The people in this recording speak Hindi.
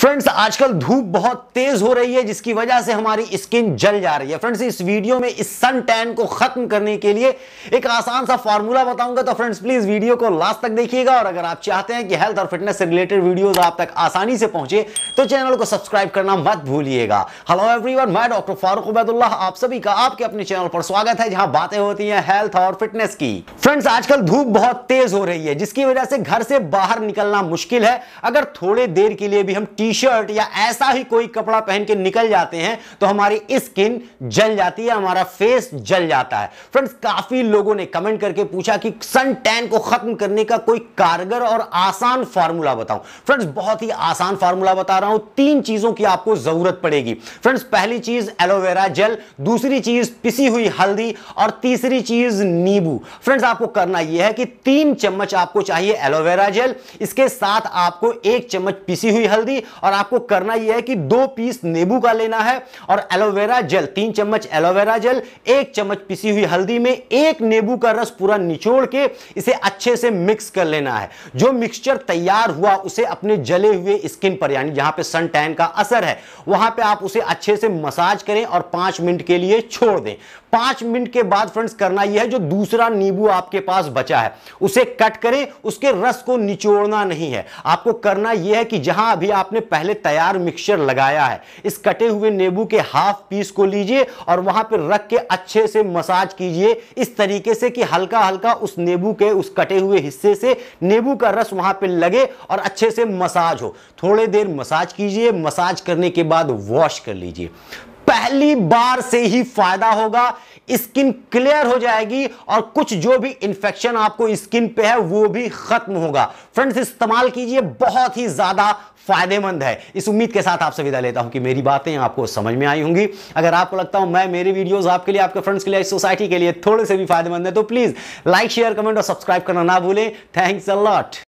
फ्रेंड्स आजकल धूप बहुत तेज हो रही है जिसकी वजह से हमारी स्किन जल जा रही है फ्रेंड्स इस वीडियो में इस सन टैन को खत्म करने के लिए एक आसान सा फॉर्मूला बताऊंगा तो फ्रेंड्स प्लीज वीडियो को लास्ट तक देखिएगा और अगर आप चाहते हैं कि हेल्थ और फिटनेस से रिलेटेड वीडियोस आप तक आसानी से पहुंचे तो चैनल को सब्सक्राइब करना मत भूलिएगा हेलो एवरीवन मैं डॉक्टर फारूक उबैदुल्ला आप सभी का आपके अपने चैनल पर स्वागत है जहां बातें होती है हेल्थ और फिटनेस की फ्रेंड्स आजकल धूप बहुत तेज हो रही है जिसकी वजह से घर से बाहर निकलना मुश्किल है अगर थोड़े देर के लिए भी हम टी टी शर्ट या ऐसा ही कोई कपड़ा पहन के निकल जाते हैं तो हमारी स्किन जल जाती है हमारा फेस जल जाता है फ्रेंड्स काफी लोगों ने कमेंट करके पूछा कि सन टैन को खत्म करने का कोई कारगर और आसान फार्मूला बताऊं फ्रेंड्स बहुत ही आसान फार्मूला बता रहा हूं तीन चीजों की आपको जरूरत पड़ेगी फ्रेंड्स पहली चीज एलोवेरा जेल दूसरी चीज पिसी हुई हल्दी और तीसरी चीज नींबू फ्रेंड्स आपको करना यह है कि तीन चम्मच आपको चाहिए एलोवेरा जेल इसके साथ आपको एक चम्मच पिसी हुई हल्दी और आपको करना यह है कि दो पीस नींबू का लेना है और एलोवेरा जेल तीन चम्मच एलोवेरा जेल एक चम्मच पिसी हुई हल्दी में एक नींबू का रस पूरा निचोड़ के इसे अच्छे से मिक्स कर लेना है जो मिक्सचर तैयार हुआ उसे अपने जले हुए स्किन पर यानी जहां पे सन टैन का असर है वहां पे आप उसे अच्छे से मसाज करें और पांच मिनट के लिए छोड़ दें पांच मिनट के बाद फ्रेंड्स करना यह है जो दूसरा नींबू आपके पास बचा है उसे कट करें उसके रस को निचोड़ना नहीं है आपको करना यह है कि जहां अभी आपने पहले तैयार मिक्सचर लगाया है इस कटे हुए नींबू के हाफ पीस को लीजिए और वहां पर रख के अच्छे से मसाज कीजिए इस तरीके से कि हल्का हल्का उस नींबू के उस कटे हुए हिस्से से नींबू का रस वहां पर लगे और अच्छे से मसाज हो थोड़े देर मसाज कीजिए मसाज करने के बाद वॉश कर लीजिए पहली बार से ही फायदा होगा स्किन क्लियर हो जाएगी और कुछ जो भी इंफेक्शन आपको स्किन पे है वो भी खत्म होगा फ्रेंड्स इस्तेमाल कीजिए बहुत ही ज्यादा फायदेमंद है इस उम्मीद के साथ आपसे विदा लेता हूं कि मेरी बातें आपको समझ में आई होंगी अगर आपको लगता हूं मैं मेरे वीडियोस आपके लिए आपके फ्रेंड्स के लिए सोसाइटी के लिए थोड़े से भी फायदेमंद है तो प्लीज लाइक शेयर कमेंट और सब्सक्राइब करना ना भूलें थैंक्स अ लॉट